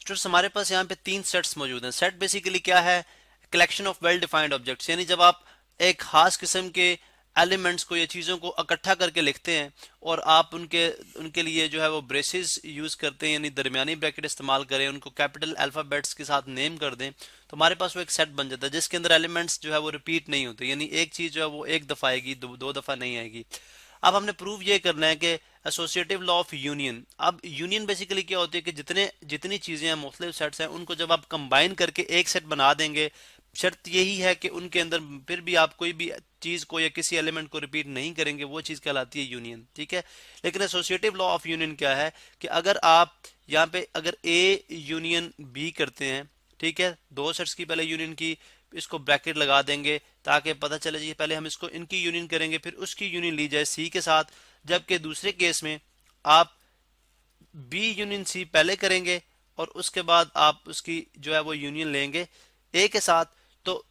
students हमारे पास यहाँ पे तीन सेट्स मौजूद हैं सेट बेसिकली क्या है collection of well defined objects यानी जब आप एक खास किस्म के एलिमेंट्स को या चीज़ों को इकट्ठा करके लिखते हैं और आप उनके उनके लिए जो है वो ब्रेसिस यूज़ करते हैं यानी दरमियानी ब्रैकेट इस्तेमाल करें उनको कैपिटल अल्फ़ाबेट्स के साथ नेम कर दें तो हमारे पास वो एक सेट बन जाता है जिसके अंदर एलिमेंट्स जो है वो रिपीट नहीं होते यानी एक चीज़ जो है वो एक दफ़ा आएगी दो, दो दफ़ा नहीं आएगी अब हमने प्रूव ये करना है कि एसोसिएटिव लॉ ऑफ यूनियन अब यूनियन बेसिकली क्या होती है कि जितने जितनी चीज़ें हैं मुख्तलिफ सेट्स हैं उनको जब आप कंबाइन करके एक सेट बना देंगे शर्त यही है कि उनके अंदर फिर भी आप कोई भी चीज़ को या किसी एलिमेंट को रिपीट नहीं करेंगे वो चीज़ कहलाती है यूनियन ठीक है लेकिन एसोसिएटिव लॉ ऑफ यूनियन क्या है कि अगर आप यहाँ पे अगर ए यूनियन बी करते हैं ठीक है दो सेट्स की पहले यूनियन की इसको ब्रैकेट लगा देंगे ताकि पता चले जी पहले हम इसको इनकी यूनियन करेंगे फिर उसकी यूनियन ली जाए सी के साथ जबकि दूसरे केस में आप बी यूनियन सी पहले करेंगे और उसके बाद आप उसकी जो है वो यूनियन लेंगे ए के साथ तो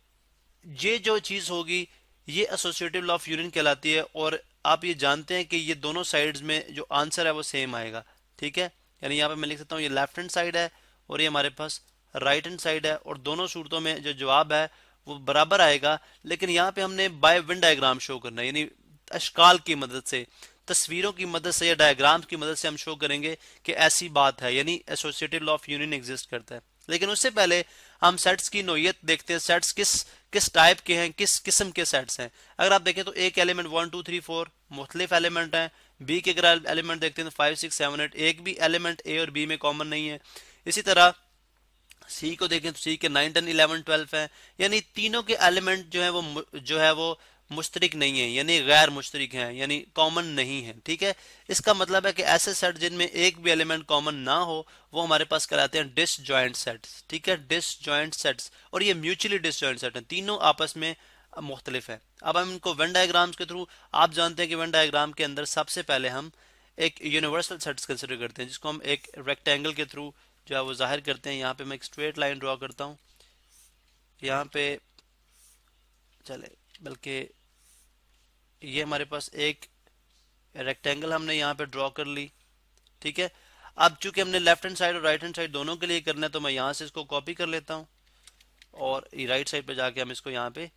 ये जो चीज़ होगी ये एसोसिएटिव लॉ ऑफ यूनियन कहलाती है और आप ये जानते हैं कि ये दोनों साइड्स में जो आंसर है वो सेम आएगा ठीक है यानी यहाँ पे मैं लिख सकता हूँ ये लेफ्ट हैंड साइड है और ये हमारे पास राइट हैंड साइड है और दोनों सूरतों में जो जवाब है वो बराबर आएगा लेकिन यहाँ पे हमने बाय विन डायग्राम शो करना है यानी अशकाल की मदद से तस्वीरों की मदद से या डायग्राम की मदद से हम शो करेंगे कि ऐसी बात है यानी associated law of union exist करता है लेकिन उससे पहले हम सेट्स की नोयत देखते हैं सेट्स किस किस टाइप के हैं किस किस्म के सेट्स हैं अगर आप देखें तो एक element one two three four मुख्तलिफ एलिमेंट हैं बी के अगर एलिमेंट देखते हैं तो फाइव सिक्स सेवन एट एक भी एलिमेंट ए और बी में कॉमन नहीं है इसी तरह सी को देखें तो सी के नाइन टेन इलेवन ट्वेल्व है यानी तीनों के एलिमेंट जो है वो जो है वो मुश्तरक नहीं है यानी गैर मुश्तरक है यानी कॉमन नहीं है ठीक है इसका मतलब है कि ऐसे सेट जिनमें एक भी एलिमेंट कॉमन ना हो वो हमारे पास कहलाते हैं डिस जॉइंट सेट्स ठीक है डिस जॉइंट सेट्स और ये म्यूचुअली डिस जॉइंट सेट हैं तीनों आपस में मुख्तलिफ है अब हम इनको वन डायग्राम्स के थ्रू आप जानते हैं कि वन डायग्राम के अंदर सबसे पहले हम एक यूनिवर्सल सेट्स कंसिडर करते हैं जिसको हम एक रेक्टेंगल के थ्रू जो है वो ज़ाहिर करते हैं यहाँ पे मैं एक स्ट्रेट लाइन ड्रा करता हूँ यहाँ पे चले बल्कि ये हमारे पास एक रेक्टेंगल हमने यहाँ पे ड्रॉ कर ली ठीक है अब चूंकि हमने लेफ्ट हैंड साइड और राइट हैंड साइड दोनों के लिए करना है तो मैं यहाँ से इसको कॉपी कर लेता हूँ और राइट साइड पे जाके हम इसको यहाँ पे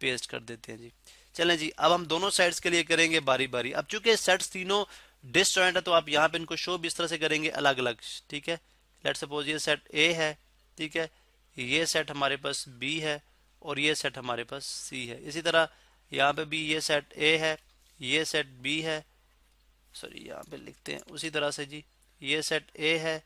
पेस्ट कर देते हैं जी चलें जी अब हम दोनों साइड्स के लिए करेंगे बारी बारी अब चूंकि सेट्स तीनों डिस्टॉइंट है तो आप यहाँ पे इनको शो भी इस तरह से करेंगे अलग अलग ठीक है लेट सपोज ये सेट ए है ठीक है ये सेट हमारे पास बी है और ये सेट हमारे पास सी है इसी तरह यहाँ पे भी ये सेट ए है ये सेट बी है सॉरी यहाँ पे लिखते हैं उसी तरह से जी ये सेट ए है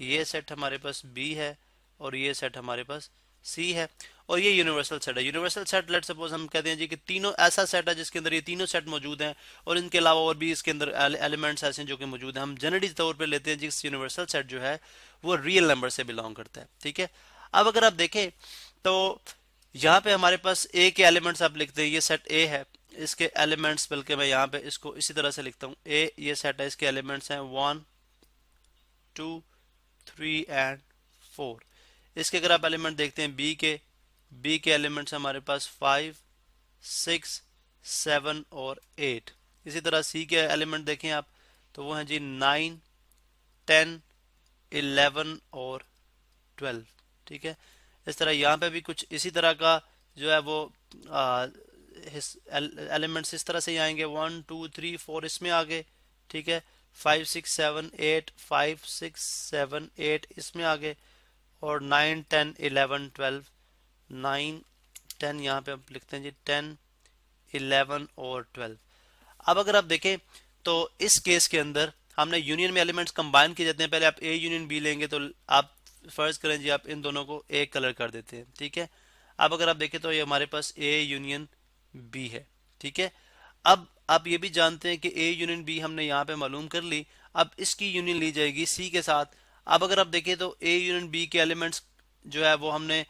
ये सेट हमारे पास बी है और ये सेट हमारे पास सी है और ये यूनिवर्सल सेट है यूनिवर्सल सेट लेट सपोज हम कहते हैं जी कि तीनों ऐसा सेट है जिसके अंदर ये तीनों सेट मौजूद हैं और इनके अलावा और भी इसके अंदर एलिमेंट्स ऐसे हैं जो कि मौजूद हैं हम जनरली तौर पे लेते हैं जिस यूनिवर्सल सेट जो है वो रियल नंबर से बिलोंग करता है ठीक है अब अगर आप देखें तो यहाँ पे हमारे पास ए के एलिमेंट्स आप लिखते हैं ये सेट ए है इसके एलिमेंट्स बल्कि मैं यहाँ पे इसको इसी तरह से लिखता हूँ ए ये सेट है इसके एलिमेंट्स हैं one two three and four इसके अगर आप एलिमेंट देखते हैं बी के बी के एलिमेंट्स हमारे पास फाइव सिक्स सेवन और एट इसी तरह सी के एलिमेंट देखें आप तो वो हैं जी नाइन टेन इलेवन और ट्वेल्व ठीक है इस तरह यहाँ पे भी कुछ इसी तरह का जो है वो एलिमेंट्स इस तरह से ही आएंगे वन टू थ्री फोर इसमें आगे ठीक है five six seven eight five six seven eight इसमें आगे और nine ten eleven twelve nine ten यहाँ पे आप लिखते हैं जी टेन इलेवन और ट्वेल्व अब अगर आप देखें तो इस केस के अंदर हमने यूनियन में एलिमेंट्स कंबाइन किए जाते हैं पहले आप ए यूनियन बी लेंगे तो आप फर्ज करें जी आप इन दोनों को ए कलर कर देते हैं ठीक है अब अगर आप देखें तो ये हमारे पास ए यूनियन बी है ठीक है अब आप ये भी जानते हैं कि ए यूनियन बी हमने यहाँ पे मालूम कर ली अब इसकी यूनियन ली जाएगी सी के साथ अब अगर आप देखें तो ए यूनियन बी के एलिमेंट्स जो है वो हमने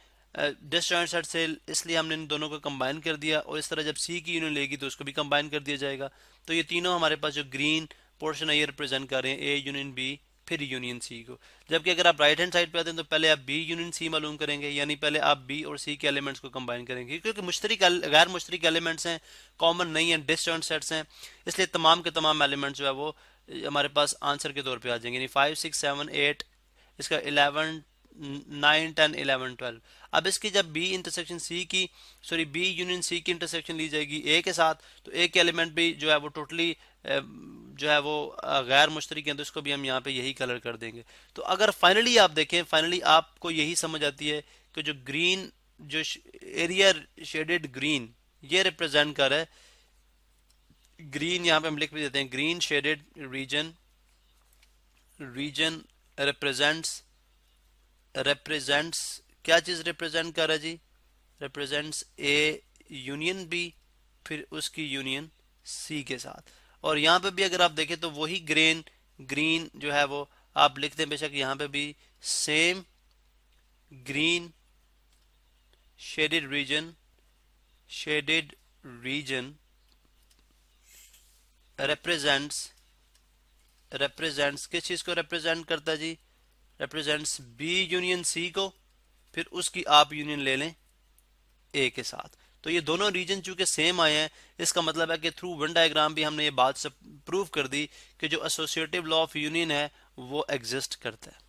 डिसजॉइंट सेट से इसलिए हमने इन दोनों को कंबाइन कर दिया और इस तरह जब सी की यूनियन लेगी तो उसको भी कंबाइन कर दिया जाएगा तो ये तीनों हमारे पास जो ग्रीन पोर्शन है ये रिप्रेजेंट कर रहे हैं ए यूनियन बी फिर यूनियन सी को जबकि अगर आप राइट हैंड साइड पे आते हैं तो पहले आप बी यूनियन सी मालूम करेंगे यानी पहले आप बी और सी के एलिमेंट्स को कंबाइन करेंगे क्योंकि मुश्तरी गैर मुश्तरी एलिमेंट्स हैं कॉमन नहीं है डिस्टर्न सेट्स हैं इसलिए तमाम के तमाम एलिमेंट्स जो है वो हमारे पास आंसर के तौर पर आ जाएंगे यानी फाइव सिक्स सेवन एट इसका eleven nine ten eleven twelve अब इसकी जब बी इंटरसेक्शन सी की सॉरी बी यूनियन सी की इंटरसेक्शन ली जाएगी ए के साथ तो ए के एलिमेंट भी जो है वो टोटली जो है वो गैर मुश्तरी हैं तो इसको भी हम यहाँ पे यही कलर कर देंगे तो अगर फाइनली आप देखें फाइनली आपको यही समझ आती है कि जो ग्रीन जो एरिया शेडेड ग्रीन ये रिप्रेजेंट कर रहा है ग्रीन यहाँ पे हम लिख भी देते हैं green shaded region region represents represents क्या चीज़ रिप्रेजेंट कर रहा है जी रिप्रेजेंट्स ए यूनियन बी फिर उसकी यूनियन सी के साथ और यहाँ पे भी अगर आप देखें तो वही ग्रेन ग्रीन जो है वो आप लिखते हैं बेशक यहाँ पे भी same green shaded region shaded region represents represents किस चीज को रिप्रेजेंट करता है जी रिप्रेजेंट्स बी यूनियन सी को फिर उसकी आप यूनियन ले लें ए के साथ तो ये दोनों रीजन चूंकि सेम आए हैं इसका मतलब है कि थ्रू वन डायग्राम भी हमने ये बात से प्रूव कर दी कि जो एसोसिएटिव लॉ ऑफ यूनियन है वो एग्जिस्ट करता है